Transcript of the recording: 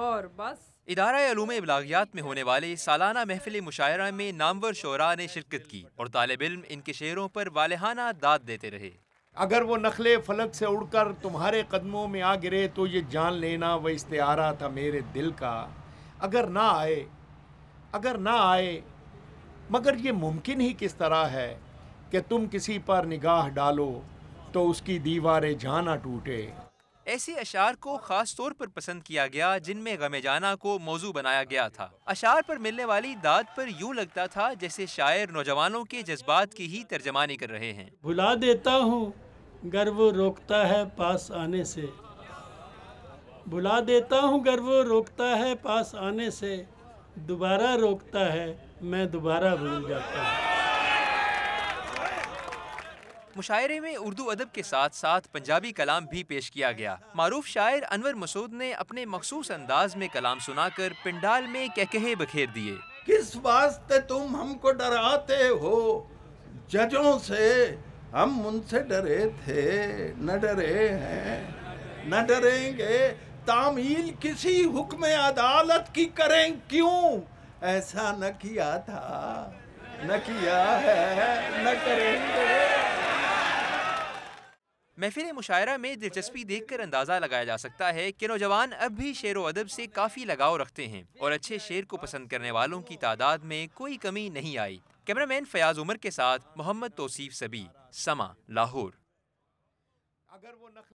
और बस इदारा इबलागियात में होने वाले सालाना महफिल मुशायरा में नामवर शोरा ने शिरकत की और तालब इम इनके शेरों पर वालहाना दाद देते रहे अगर वो नखले फलक से उड़कर तुम्हारे कदमों में आ गिरे तो ये जान लेना वह इस्तारा था मेरे दिल का अगर ना आए अगर ना आए मगर ये मुमकिन ही किस तरह है कि तुम किसी पर निगाह डालो तो उसकी दीवारें जाना टूटे ऐसे अशार को खास तौर पर पसंद किया गया जिनमें गमे जाना को मौजू बनाया गया था अशार पर मिलने वाली दाद पर यूँ लगता था जैसे शायर नौजवानों के जज्बात की ही तर्जमानी कर रहे हैं भुला देता हूँ गर्व रोकता है पास आने से भुला देता हूँ गर्व रोकता है पास आने से दोबारा रोकता है मैं दोबारा भूल जाता हूँ मुशायरे में उर्दू अदब के साथ साथ पंजाबी कलाम भी पेश किया गया मारूफ़ शायर अनवर मसूद ने अपने मखसूस अंदाज में कलाम सुनाकर पिंडाल में कहकहे बखेर दिए किस वास्ते तुम हमको डराते हो जजों से हम उनसे डरे थे न डरे हैं न डरेंगे तामील किसी हुक्म अदालत की करें क्यों ऐसा न किया था न किया है न करेंगे महफिल मुशायरा में दिलचस्पी देख कर अंदाज़ा लगाया जा सकता है कि नौजवान अब भी शेर व अदब से काफ़ी लगाव रखते हैं और अच्छे शेर को पसंद करने वालों की तादाद में कोई कमी नहीं आई कैमरामैन फयाज उमर के साथ मोहम्मद तोसीफ सबी समा लाहौर